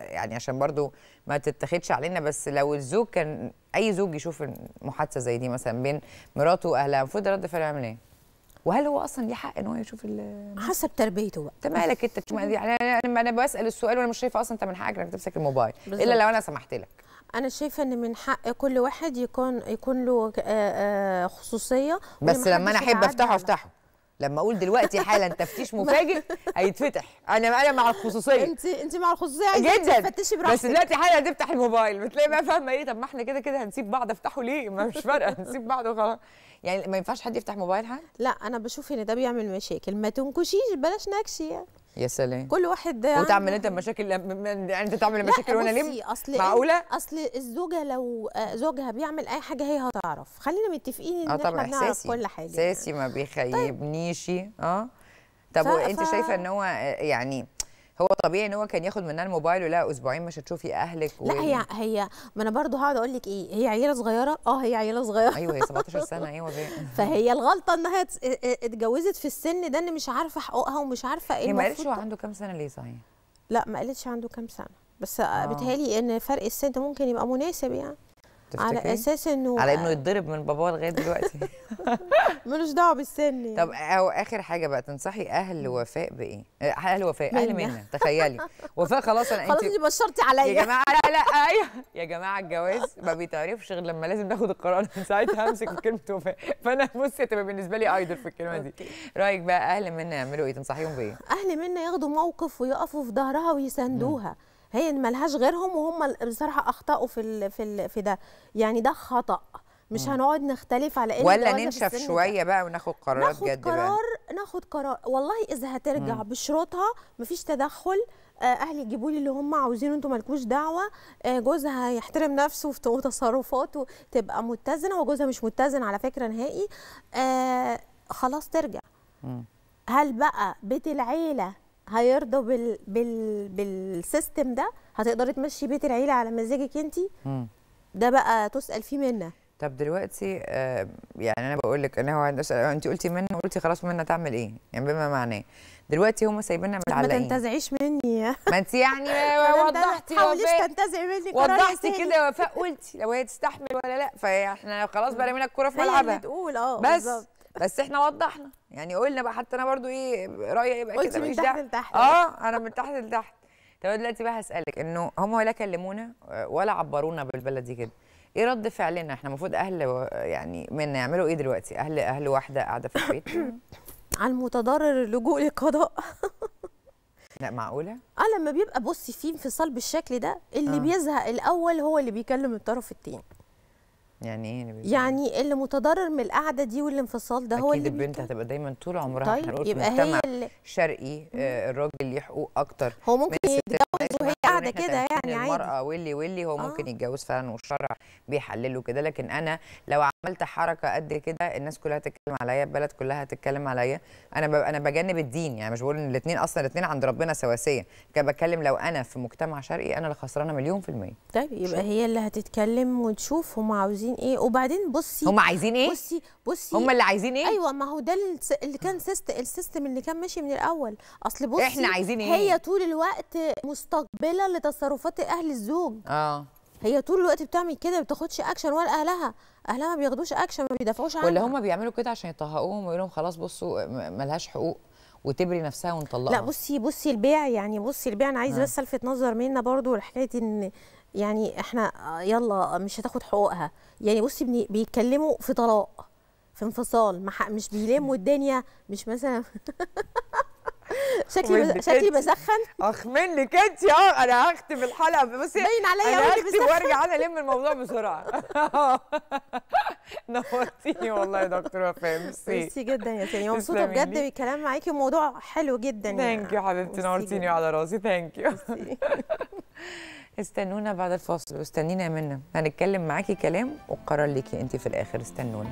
يعني عشان برضو ما تتاخدش علينا بس لو الزوج كان اي زوج يشوف محادثه زي دي مثلا بين مراته واهلها المفروض رد فعله يعمل ايه؟ وهل هو اصلا ليه حق ان هو يشوف حسب تربيته بقى انت مالك انت *laughs* يعني انا انا بسال السؤال وانا مش شايفه اصلا انت من حقك انك تمسك الموبايل بالزبط. الا لو انا سمحت لك انا شايفه ان من حق كل واحد يكون يكون له آه، آه، خصوصيه بس لما انا احب افتحه افتحه لما اقول دلوقتي حالا تفتيش *laughs* مفاجئ هيتفتح انا انا مع الخصوصيه انت انت مع الخصوصيه جدا تفتشي براحتك بس دلوقتي حالا هتفتح الموبايل بتلاقي بقى فاهمه ايه طب ما احنا كده كده هنسيب بعض افتحه ليه ما مش فارقه هنسيب بعض وخلاص يعني ما ينفعش حد يفتح موبايل حد لا انا بشوف ان ده بيعمل مشاكل ما تنكشيش بلاش نكشي يعني يا سلام كل واحد وتعمل انت مشاكل يعني انت تعمل مشاكل وانا ليه أصل معقوله اصل الزوجه لو آه، زوجها بيعمل اي حاجه هي هتعرف خلينا متفقين ان آه، احنا بنعرف كل حاجه احساسي ما بيخيبنيش طيب. اه طب ف... انت شايفه ان هو آه، يعني هو طبيعي ان هو كان ياخد منها الموبايل ولا اسبوعين مش هتشوفي اهلك و... لا هي هي ما انا برضو هقعد اقول لك ايه هي عيله صغيره اه هي عيله صغيره ايوه هي 17 سنه ايوه بي. *laughs* فهي الغلطه انها اتجوزت في السن ده ان مش عارفه حقوقها ومش عارفه ايه هي ما قالتش هو عنده كام سنه ليه صحيح لا ما قالتش عنده كام سنه بس آه. بتهالي ان فرق السن ده ممكن يبقى مناسب يعني تفتكري؟ على اساس انه على انه يتضرب من باباه لغايه دلوقتي *laughs* ملوش دعوه بالسن يعني. طب او اخر حاجه بقى تنصحي اهل وفاء بايه؟ اهل وفاء اهل منى تخيلي *laughs* وفاء خلاص انا خلاص انت بشرتي عليا يا جماعه لا لا ايوه يا جماعه الجواز ما بيتعرفش غير لما لازم ناخد القرار من ساعتها همسك كلمه وفاء فانا بصي هتبقى بالنسبه لي ايدل في الكلمه دي رايك بقى اهل منى يعملوا ايه؟ تنصحيهم بايه؟ اهل منى ياخدوا موقف ويقفوا في ظهرها ويساندوها هي ملهاش غيرهم وهم بصراحه اخطاوا في الـ في الـ في ده يعني ده خطا مش هنقعد نختلف على ايه ولا ننشف شويه بقى وناخد قرارات ناخد جد قرار بقى. ناخد قرار والله اذا هترجع مم. بشروطها مفيش تدخل آه، اهلي يجيبوا لي اللي هم عاوزينه انتوا مالكوش دعوه آه، جوزها يحترم نفسه وتصرفاته تبقى متزنه هو جوزها مش متزن على فكره نهائي آه خلاص ترجع مم. هل بقى بيت العيله هيرضى بال... بال... بالسيستم ده هتقدري تمشي بيت العيله على مزاجك انت ده بقى تسال فيه منه طب دلوقتي آه، يعني انا بقول لك انا هو انت قلتي منه قلتي خلاص منه تعمل ايه يعني بما معناه دلوقتي هم سايبيننا متعلقين ما تنتزعيش مني ما انت يعني *laughs* وضحتي ما تحاوليش تنتزعي مني وضحتي كده وفاء قلتي لو هي تستحمل ولا لا فاحنا خلاص بقى رمينا الكوره في ملعبها بتقول اه بس بالزبط. بس احنا وضحنا يعني قلنا بقى حتى انا برضو ايه رايي يبقى كده من تحت لتحت اه انا من تحت لتحت طب دلوقتي بقى هسالك انه هم ولا كلمونا آه، ولا عبرونا بالبلدي كده ايه رد فعلنا احنا المفروض اهل يعني منا يعملوا ايه دلوقتي اهل اهل واحده قاعده في البيت *coughs* على المتضرر اللجوء للقضاء لا معقوله اه لما بيبقى بصي في انفصال بالشكل ده اللي آه. بيزهق الاول هو اللي بيكلم الطرف الثاني يعني ايه يعني اللي متضرر من القعده دي والانفصال ده هو اللي اكيد البنت هتبقى دايما طول عمرها طيب يبقى هي اللي... شرقي آه، الراجل ليه حقوق اكتر هو ممكن يتجوز بعد كده يعني عادي المرأة واللي واللي هو آه. ممكن يتجوز فعلا والشرع بيحلله كده لكن أنا لو عملت حركة قد كده الناس كلها تتكلم عليا البلد كلها هتتكلم عليا أنا ب... أنا بجنب الدين يعني مش بقول إن الاثنين أصلا الاثنين عند ربنا سواسية كان بتكلم لو أنا في مجتمع شرقي أنا اللي خسرانة مليون في المية طيب يبقى شو. هي اللي هتتكلم وتشوف هم عاوزين إيه وبعدين بصي هم عايزين إيه؟ بصي بصي هم اللي عايزين إيه؟ أيوه ما هو ده اللي كان سيست السيستم اللي كان ماشي من الأول أصل بصي إحنا عايزين إيه؟ هي طول الوقت مستقبلة لتصرفات اهل الزوج اه هي طول الوقت بتعمل كده ما بتاخدش اكشن ولا اهلها اهلها ما بياخدوش اكشن ما بيدافعوش عنها ولا هم بيعملوا كده عشان يطهقوهم ويقولوا لهم خلاص بصوا ملهاش حقوق وتبري نفسها ونطلقها لا بصي بصي البيع يعني بصي البيع انا عايزه آه. بس الفت نظر منا برضو لحكايه ان يعني احنا آه، يلا مش هتاخد حقوقها يعني بصي بيتكلموا في طلاق في انفصال مش بيلموا الدنيا مش مثلا *laughs* *laughs* شكلي شكلي بسخن اخ منك انت اه انا هختم الحلقه بس باين عليا انا هختم وارجع انا الم الموضوع بسرعه *laughs* نورتيني والله يا دكتوره وفاء ميرسي *laughs* ميرسي جدا يا تاني مبسوطه بجد بالكلام معاكي وموضوع حلو جدا ثانك يو حبيبتي نورتيني على راسي ثانك يو استنونا بعد الفاصل واستنينا يا منى هنتكلم معاكي كلام وقرار ليكي انت في الاخر استنونا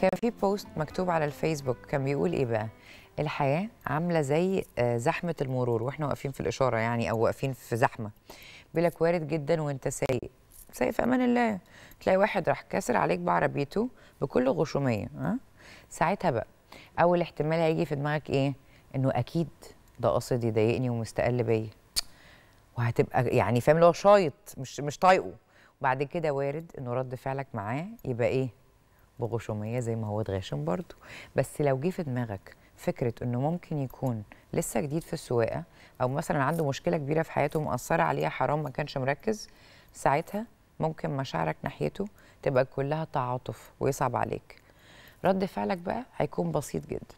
كان في بوست مكتوب على الفيسبوك كان بيقول ايه بقى الحياه عامله زي آه، زحمه المرور واحنا واقفين في الاشاره يعني او واقفين في زحمه بيقولك وارد جدا وانت سايق سايق في امان الله تلاقي واحد راح كاسر عليك بعربيته بكل غشوميه ها ساعتها بقى اول احتمال هيجي في دماغك ايه انه اكيد ده قاصد يضايقني ومستقل بيا وهتبقى يعني فاهم اللي هو شايط مش مش طايقه وبعد كده وارد انه رد فعلك معاه يبقى ايه بغشوميه زي ما هو اتغاشم برضو بس لو جه في دماغك فكره انه ممكن يكون لسه جديد في السواقه او مثلا عنده مشكله كبيره في حياته مأثره عليها حرام ما كانش مركز ساعتها ممكن مشاعرك ناحيته تبقى كلها تعاطف ويصعب عليك رد فعلك بقى هيكون بسيط جدا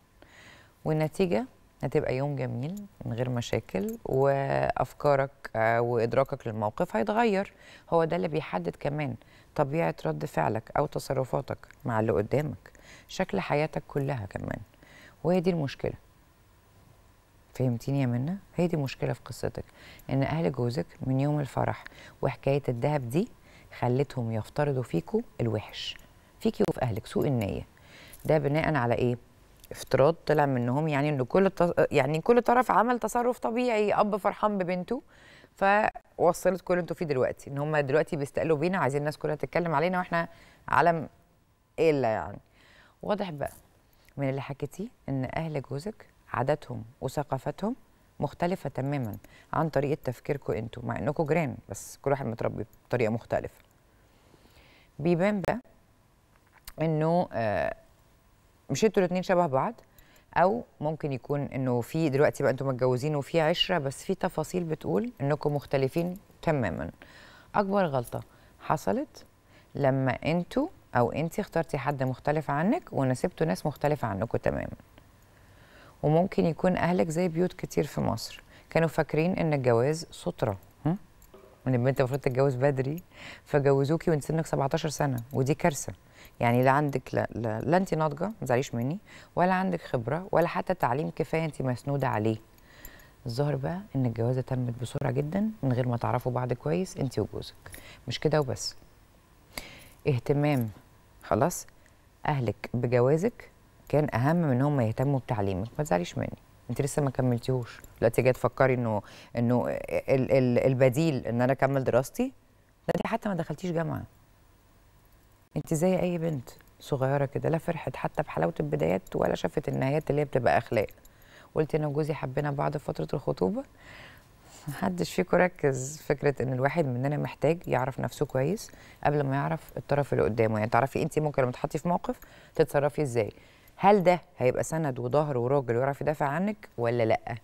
والنتيجه هتبقى يوم جميل من غير مشاكل وافكارك آه، وادراكك للموقف هيتغير هو ده اللي بيحدد كمان طبيعه رد فعلك او تصرفاتك مع اللي قدامك شكل حياتك كلها كمان وهي دي المشكله فهمتيني يا منى هي دي مشكله في قصتك ان اهل جوزك من يوم الفرح وحكايه الذهب دي خلتهم يفترضوا فيكوا الوحش فيكي وفي اهلك سوء النيه ده بناء على ايه افتراض طلع منهم يعني ان كل يعني كل طرف عمل تصرف طبيعي اب فرحان ببنته ف وصلت كل انتوا فيه دلوقتي ان هم دلوقتي بيستقلوا بينا عايزين الناس كلها تتكلم علينا واحنا عالم الا يعني واضح بقى من اللي حكيتيه ان اهل جوزك عاداتهم وثقافتهم مختلفة تماما عن طريقة تفكيركم انتوا مع انكم جيران بس كل واحد متربي بطريقة مختلفة بيبان بقى انه آه، مش انتوا الاتنين شبه بعض او ممكن يكون انه في دلوقتي بقى انتم متجوزين وفي عشره بس في تفاصيل بتقول انكم مختلفين تماما اكبر غلطه حصلت لما انتوا او انت اخترتي حد مختلف عنك ونسبتوا ناس مختلفه عنكم تماما وممكن يكون اهلك زي بيوت كتير في مصر كانوا فاكرين ان الجواز ستره ان البنت المفروض تتجوز بدري فجوزوكي وانت سنك 17 سنه ودي كارثه يعني لا عندك لا, لا, لا انت ناضجه ما تزعليش مني ولا عندك خبره ولا حتى تعليم كفايه انت مسنوده عليه الظاهر بقى ان الجوازه تمت بسرعه جدا من غير ما تعرفوا بعض كويس انت وجوزك مش كده وبس اهتمام خلاص اهلك بجوازك كان اهم من ان هم يهتموا بتعليمك ما تزعليش مني انت لسه ما كملتيهوش دلوقتي جايه تفكري انه انه البديل ان انا اكمل دراستي ده انت حتى ما دخلتيش جامعه انت زي اي بنت صغيره كده لا فرحت حتى بحلاوه البدايات ولا شافت النهايات اللي هي بتبقى اخلاق قلت انا وجوزي حبينا بعض فتره الخطوبه محدش فيكم ركز فكره ان الواحد مننا محتاج يعرف نفسه كويس قبل ما يعرف الطرف اللي قدامه يعني تعرفي انت ممكن لما تحطي في موقف تتصرفي ازاي هل ده هيبقى سند وظهر وراجل ويعرف يدافع عنك ولا لا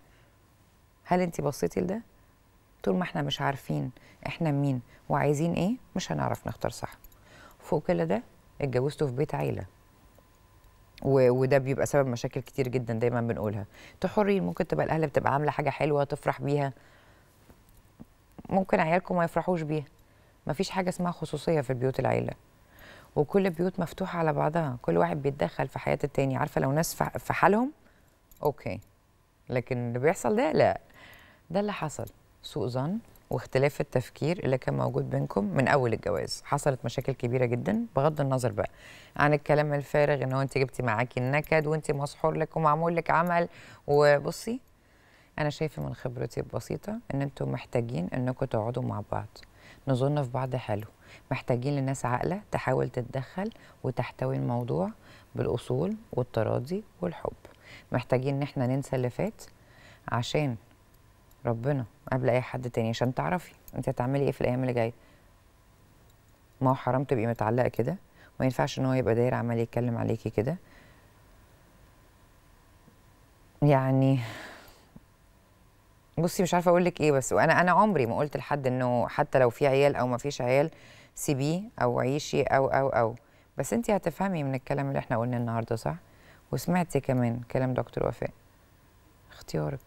هل انت بصيتي لده طول ما احنا مش عارفين احنا مين وعايزين ايه مش هنعرف نختار صح فوق كل ده اتجوزته في بيت عيله وده بيبقى سبب مشاكل كتير جدا دايما بنقولها انتوا حرين ممكن تبقى الاهل بتبقى عامله حاجه حلوه تفرح بيها ممكن عيالكم ما يفرحوش بيها مفيش حاجه اسمها خصوصيه في البيوت العيله وكل بيوت مفتوحه على بعضها كل واحد بيتدخل في حياه التاني عارفه لو ناس في حالهم اوكي لكن اللي بيحصل ده لا ده اللي حصل سوء ظن واختلاف التفكير اللي كان موجود بينكم من اول الجواز حصلت مشاكل كبيره جدا بغض النظر بقى عن الكلام الفارغ ان هو انت جبتي معاكي النكد وانت مسحور لك ومعمول لك عمل وبصي انا شايفه من خبرتي البسيطه ان انتم محتاجين انكم تقعدوا مع بعض نظن في بعض حلو محتاجين لناس عاقله تحاول تتدخل وتحتوي الموضوع بالاصول والتراضي والحب محتاجين ان احنا ننسى اللي فات عشان ربنا قبل اي حد تاني عشان تعرفي انت هتعملي ايه في الايام اللي جايه ما هو حرام تبقي متعلقه كده ما ينفعش ان هو يبقى داير عمال يتكلم عليكي كده يعني بصي مش عارفه اقول لك ايه بس وانا انا عمري ما قلت لحد انه حتى لو في عيال او ما فيش عيال سيبيه او عيشي او او او بس انت هتفهمي من الكلام اللي احنا قلناه النهارده صح وسمعتي كمان كلام دكتور وفاء اختيارك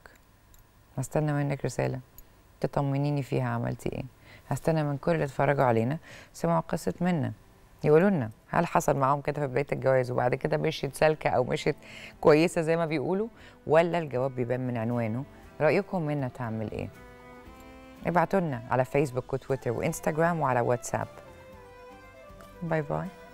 هستنى منك رساله تطمنيني فيها عملتي ايه هستنى من كل اللي اتفرجوا علينا سمعوا قصه منا يقولوا لنا هل حصل معاهم كده في بدايه الجواز وبعد كده مشيت سالكه او مشيت كويسه زي ما بيقولوا ولا الجواب بيبان من عنوانه رايكم منا تعمل ايه ابعتوا لنا على فيسبوك وتويتر وانستجرام وعلى واتساب باي باي